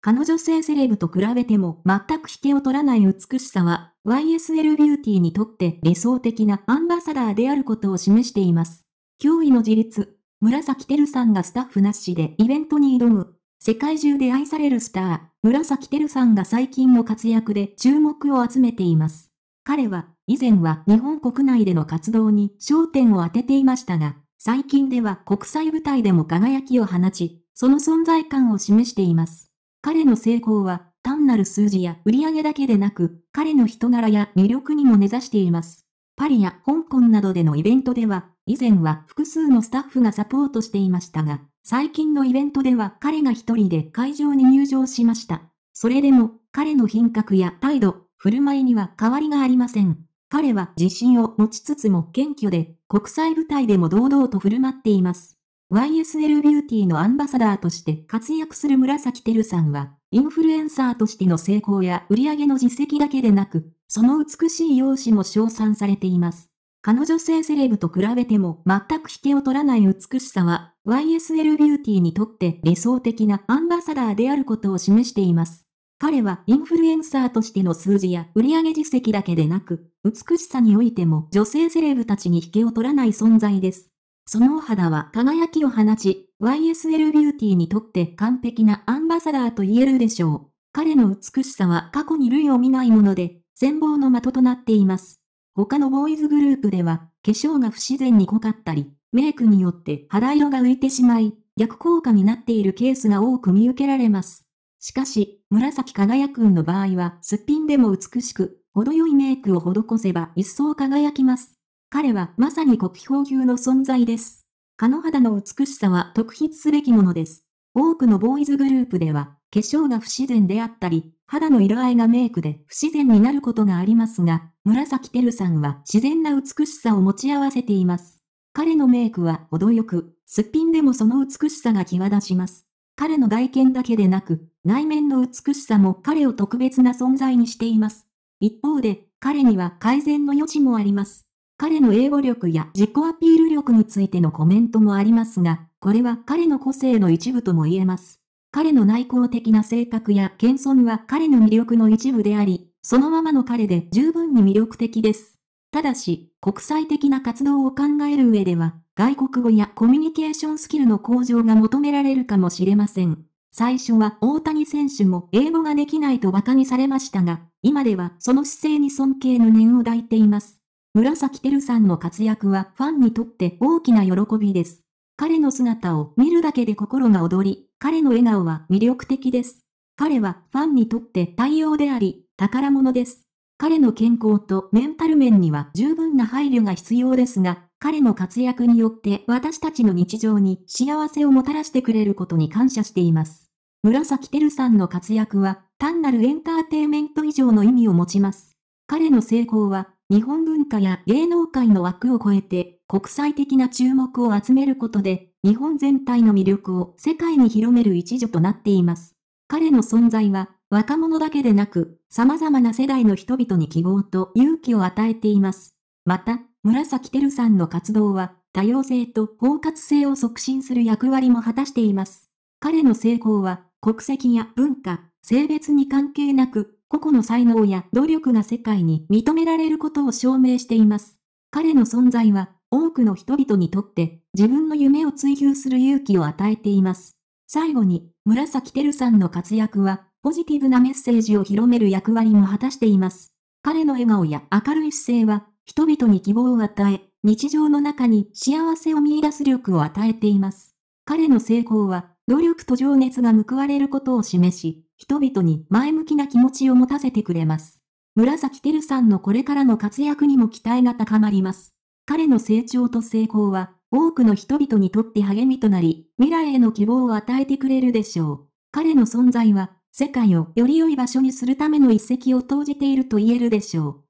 彼女性セレブと比べても全く引けを取らない美しさは YSL ビューティーにとって理想的なアンバサダーであることを示しています。脅威の自立。紫テルさんがスタッフなしでイベントに挑む。世界中で愛されるスター、紫テルさんが最近の活躍で注目を集めています。彼は、以前は日本国内での活動に焦点を当てていましたが、最近では国際舞台でも輝きを放ち、その存在感を示しています。彼の成功は単なる数字や売上だけでなく、彼の人柄や魅力にも根ざしています。パリや香港などでのイベントでは、以前は複数のスタッフがサポートしていましたが、最近のイベントでは彼が一人で会場に入場しました。それでも、彼の品格や態度、振る舞いには変わりがありません。彼は自信を持ちつつも謙虚で、国際舞台でも堂々と振る舞っています。YSL ビューティーのアンバサダーとして活躍する紫てるさんは、インフルエンサーとしての成功や売り上げの実績だけでなく、その美しい容姿も称賛されています。彼女性セレブと比べても全く引けを取らない美しさは、YSL ビューティーにとって理想的なアンバサダーであることを示しています。彼はインフルエンサーとしての数字や売上実績だけでなく、美しさにおいても女性セレブたちに引けを取らない存在です。そのお肌は輝きを放ち、YSL ビューティーにとって完璧なアンバサダーと言えるでしょう。彼の美しさは過去に類を見ないもので、戦望の的となっています。他のボーイズグループでは、化粧が不自然に濃かったり、メイクによって肌色が浮いてしまい、逆効果になっているケースが多く見受けられます。しかし、紫輝くんの場合は、すっぴんでも美しく、程よいメイクを施せば一層輝きます。彼はまさに国宝級の存在です。蚊の肌の美しさは特筆すべきものです。多くのボーイズグループでは、化粧が不自然であったり、肌の色合いがメイクで不自然になることがありますが、紫てるさんは自然な美しさを持ち合わせています。彼のメイクは程よく、すっぴんでもその美しさが際立ちます。彼の外見だけでなく、内面の美しさも彼を特別な存在にしています。一方で、彼には改善の余地もあります。彼の英語力や自己アピール力についてのコメントもありますが、これは彼の個性の一部とも言えます。彼の内向的な性格や謙遜は彼の魅力の一部であり、そのままの彼で十分に魅力的です。ただし、国際的な活動を考える上では、外国語やコミュニケーションスキルの向上が求められるかもしれません。最初は大谷選手も英語ができないと馬鹿にされましたが、今ではその姿勢に尊敬の念を抱いています。紫てるさんの活躍はファンにとって大きな喜びです。彼の姿を見るだけで心が躍り、彼の笑顔は魅力的です。彼はファンにとって対応であり、宝物です。彼の健康とメンタル面には十分な配慮が必要ですが、彼の活躍によって私たちの日常に幸せをもたらしてくれることに感謝しています。紫てるさんの活躍は単なるエンターテイメント以上の意味を持ちます。彼の成功は日本文化や芸能界の枠を超えて国際的な注目を集めることで日本全体の魅力を世界に広める一助となっています。彼の存在は若者だけでなく様々な世代の人々に希望と勇気を与えています。また、紫るさんの活動は多様性と包括性を促進する役割も果たしています。彼の成功は国籍や文化、性別に関係なく個々の才能や努力が世界に認められることを証明しています。彼の存在は、多くの人々にとって、自分の夢を追求する勇気を与えています。最後に、紫テルさんの活躍は、ポジティブなメッセージを広める役割も果たしています。彼の笑顔や明るい姿勢は、人々に希望を与え、日常の中に幸せを見出す力を与えています。彼の成功は、努力と情熱が報われることを示し、人々に前向きな気持ちを持たせてくれます。紫てるさんのこれからの活躍にも期待が高まります。彼の成長と成功は、多くの人々にとって励みとなり、未来への希望を与えてくれるでしょう。彼の存在は、世界をより良い場所にするための一石を投じていると言えるでしょう。